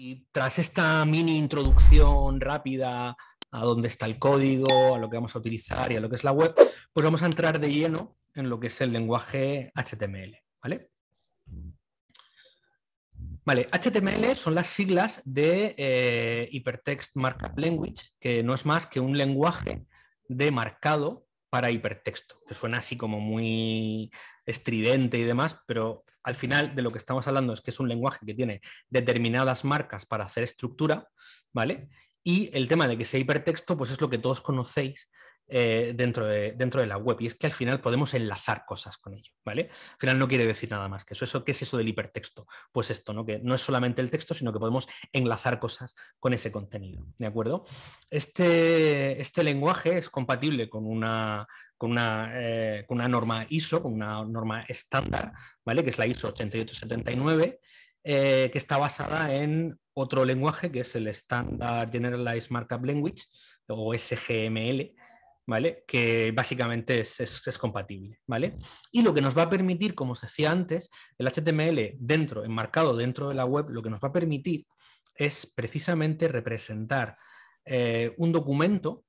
Y tras esta mini introducción rápida a dónde está el código, a lo que vamos a utilizar y a lo que es la web, pues vamos a entrar de lleno en lo que es el lenguaje HTML. ¿Vale? Vale, HTML son las siglas de eh, Hypertext Markup Language, que no es más que un lenguaje de marcado para hipertexto, que suena así como muy estridente y demás, pero al final de lo que estamos hablando es que es un lenguaje que tiene determinadas marcas para hacer estructura, ¿vale? Y el tema de que sea hipertexto, pues es lo que todos conocéis eh, dentro, de, dentro de la web. Y es que al final podemos enlazar cosas con ello, ¿vale? Al final no quiere decir nada más que eso. eso ¿Qué es eso del hipertexto? Pues esto, ¿no? Que no es solamente el texto, sino que podemos enlazar cosas con ese contenido, ¿de acuerdo? Este, este lenguaje es compatible con una, eh, una, norma ISO, con una norma estándar, ¿vale? Que es la ISO 8879. Eh, que está basada en otro lenguaje que es el Standard Generalized Markup Language o SGML, que básicamente es, compatible, ¿vale? Y lo que nos va a permitir, como os decía antes, el HTML dentro, enmarcado dentro de la web, lo que nos va a permitir es precisamente representar eh, un documento,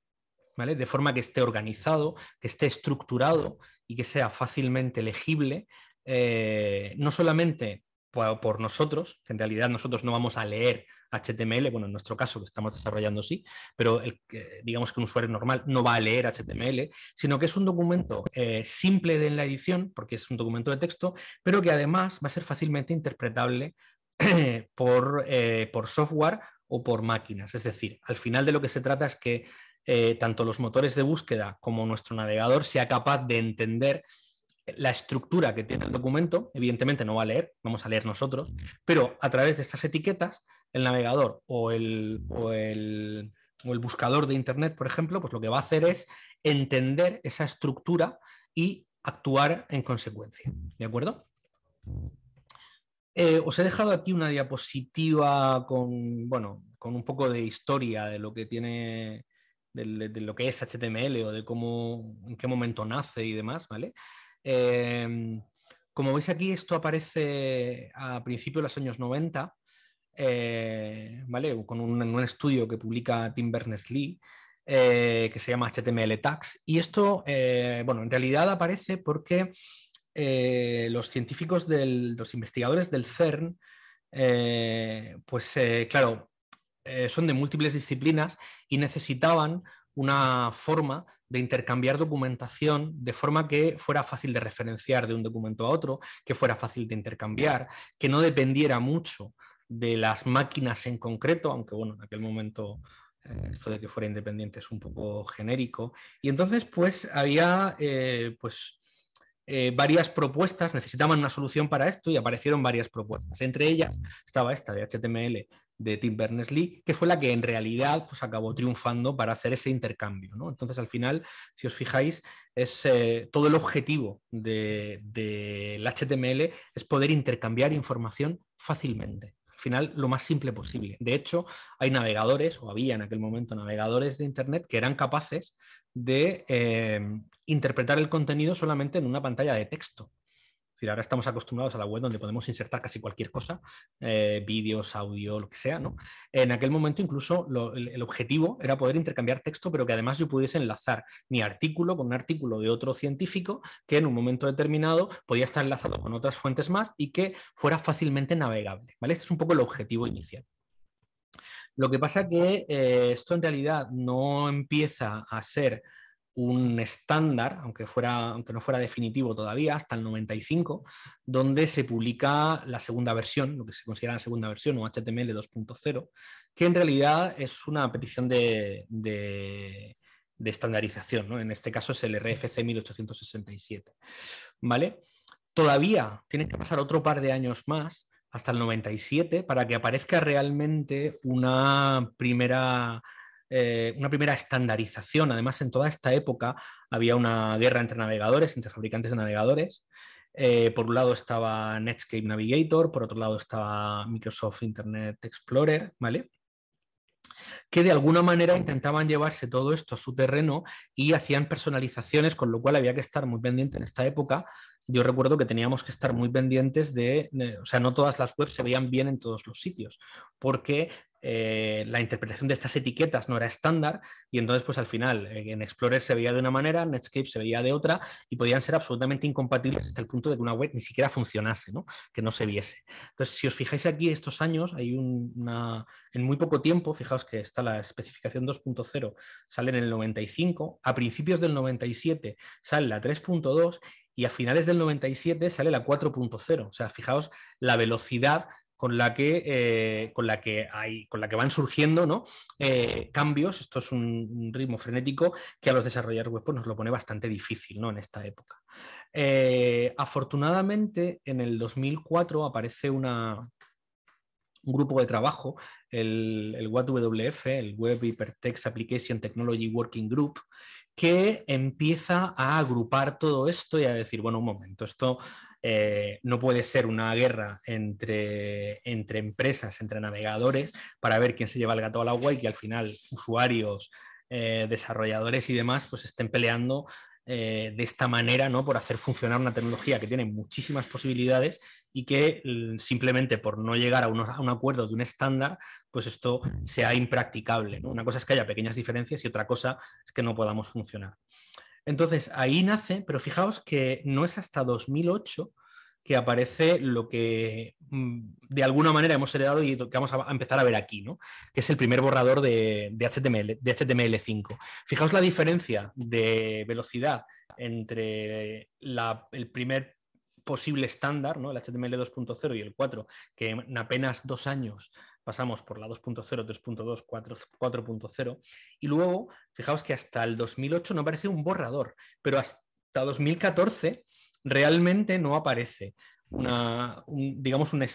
De forma que esté organizado, que esté estructurado y que sea fácilmente legible, eh, no solamente por, nosotros, que en realidad nosotros no vamos a leer HTML, bueno, en nuestro caso que estamos desarrollando sí, pero digamos que un usuario normal no va a leer HTML, sino que es un documento eh, simple de en la edición, porque es un documento de texto, pero que además va a ser fácilmente interpretable eh, por, software o por máquinas. Es decir, al final de lo que se trata es que eh, tanto los motores de búsqueda como nuestro navegador sea capaz de entender la estructura que tiene el documento, evidentemente no va a leer, vamos a leer nosotros, pero a través de estas etiquetas, el navegador o el, o el, buscador de Internet, por ejemplo, pues lo que va a hacer es entender esa estructura y actuar en consecuencia. ¿De acuerdo? Eh, os he dejado aquí una diapositiva con, bueno, con un poco de historia de lo que tiene, de, lo que es HTML o de cómo, en qué momento nace y demás, ¿vale? Em, como veis aquí, esto aparece a principios de los años 90, eh, ¿vale? Con un, estudio que publica Tim Berners-Lee, eh, que se llama HTML Tax Y esto, eh, bueno, en realidad aparece porque los científicos, del, los investigadores del CERN, pues claro, son de múltiples disciplinas y necesitaban una forma de intercambiar documentación de forma que fuera fácil de referenciar de un documento a otro, que fuera fácil de intercambiar, que no dependiera mucho de las máquinas en concreto, aunque bueno, en aquel momento eh, esto de que fuera independiente es un poco genérico. Y entonces, pues había eh, pues, eh, varias propuestas, necesitaban una solución para esto y aparecieron varias propuestas. Entre ellas estaba esta de HTML de Tim Berners-Lee, que fue la que en realidad pues, acabó triunfando para hacer ese intercambio. ¿no? Entonces, al final, si os fijáis, es, eh, todo el objetivo del de, HTML es poder intercambiar información fácilmente al final lo más simple posible. De hecho, hay navegadores, o había en aquel momento navegadores de Internet que eran capaces de eh, interpretar el contenido solamente en una pantalla de texto ahora estamos acostumbrados a la web donde podemos insertar casi cualquier cosa, eh, vídeos, audio, lo que sea, En aquel momento incluso el, objetivo era poder intercambiar texto, pero que además yo pudiese enlazar mi artículo con un artículo de otro científico que en un momento determinado podía estar enlazado con otras fuentes más y que fuera fácilmente navegable, Este es un poco el objetivo inicial. Lo que pasa que eh, esto en realidad no empieza a ser un estándar, aunque, fuera, aunque no fuera definitivo todavía, hasta el 95, donde se publica la segunda versión, lo que se considera la segunda versión o HTML 2.0, que en realidad es una petición de, estandarización, en este caso es el RFC 1867. ¿vale? Todavía tiene que pasar otro par de años más hasta el 97 para que aparezca realmente una primera eh, una primera estandarización. Además, en toda esta época había una guerra entre navegadores, entre fabricantes de navegadores. Eh, por un lado estaba Netscape Navigator, por otro lado estaba Microsoft Internet Explorer, ¿vale? que de alguna manera intentaban llevarse todo esto a su terreno y hacían personalizaciones, con lo cual había que estar muy pendiente en esta época yo recuerdo que teníamos que estar muy pendientes de, o sea, no todas las webs se veían bien en todos los sitios, porque eh, la interpretación de estas etiquetas no era estándar y entonces pues al final eh, en Explorer se veía de una manera, Netscape se veía de otra y podían ser absolutamente incompatibles hasta el punto de que una web ni siquiera funcionase, ¿no? que no se viese. Entonces si os fijáis aquí estos años, hay una... en muy poco tiempo, fijaos que está la especificación 2.0, sale en el 95, a principios del 97 sale la 3.2 y a finales del 97 sale la 4.0. O sea, fijaos la velocidad con la que, eh, con la que, hay, con la que van surgiendo ¿no? Eh, cambios. Esto es un, ritmo frenético que a los desarrolladores web pues, nos lo pone bastante difícil ¿no? en esta época. Eh, afortunadamente, en el 2004 aparece una, un grupo de trabajo, el, el WWF, el Web Hypertext Application Technology Working Group, que empieza a agrupar todo esto y a decir, bueno, un momento, esto eh, no puede ser una guerra entre, entre empresas, entre navegadores, para ver quién se lleva el gato al agua y que al final usuarios, eh, desarrolladores y demás, pues estén peleando eh, de esta manera, ¿no? Por hacer funcionar una tecnología que tiene muchísimas posibilidades y que mm, simplemente por no llegar a, un acuerdo de un estándar, pues esto sea impracticable. Una cosa es que haya pequeñas diferencias y otra cosa es que no podamos funcionar. Entonces, ahí nace, pero fijaos que no es hasta 2008 que aparece lo que mm, de alguna manera hemos heredado y que vamos a empezar a ver aquí, ¿no? que es el primer borrador de, HTML, de HTML5. Fijaos la diferencia de velocidad entre el primer posible estándar, ¿no? el HTML 2.0 y el 4, que en apenas dos años pasamos por la 2.0, 3.2, 4.0, y luego, fijaos que hasta el 2008 no aparece un borrador, pero hasta 2014 realmente no aparece una, un, digamos, un,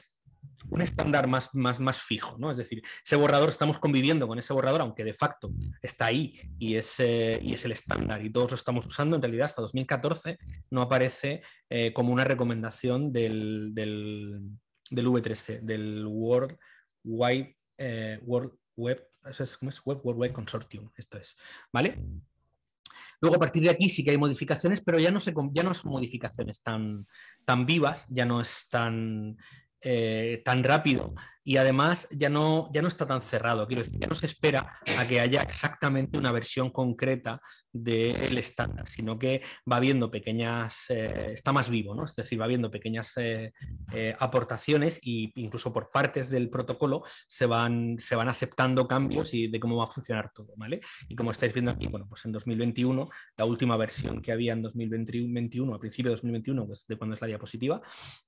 un estándar más, más, más, fijo, ¿no? Es decir, ese borrador, estamos conviviendo con ese borrador, aunque de facto está ahí y es, eh, y es el estándar y todos lo estamos usando, en realidad hasta 2014 no aparece eh, como una recomendación del, del, del, V3C, del World Wide eh, World Web, ¿cómo es? Web Wide Consortium, esto es, ¿vale? Luego a partir de aquí sí que hay modificaciones, pero ya no, ya no son modificaciones tan, tan vivas, ya no es tan, eh, tan rápido y además ya no, ya no está tan cerrado. Quiero decir, ya no se espera a que haya exactamente una versión concreta del estándar, sino que va viendo pequeñas, eh, está más vivo, ¿no? Es decir, va viendo pequeñas eh, eh, aportaciones e incluso por partes del protocolo se van, se van aceptando cambios y de cómo va a funcionar todo, ¿vale? Y como estáis viendo aquí, bueno, pues en 2021, la última versión que había en 2021, a principio de 2021, pues de cuando es la diapositiva,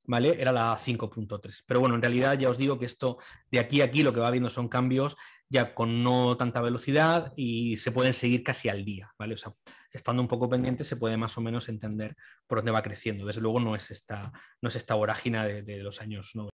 ¿vale? Era la 5.3. Pero bueno, en realidad ya os digo que esto de aquí a aquí lo que va viendo son cambios ya con no tanta velocidad y se pueden seguir casi al día, estando un poco pendiente se puede más o menos entender por dónde va creciendo. Desde luego no es esta, no es esta de, de los años 90.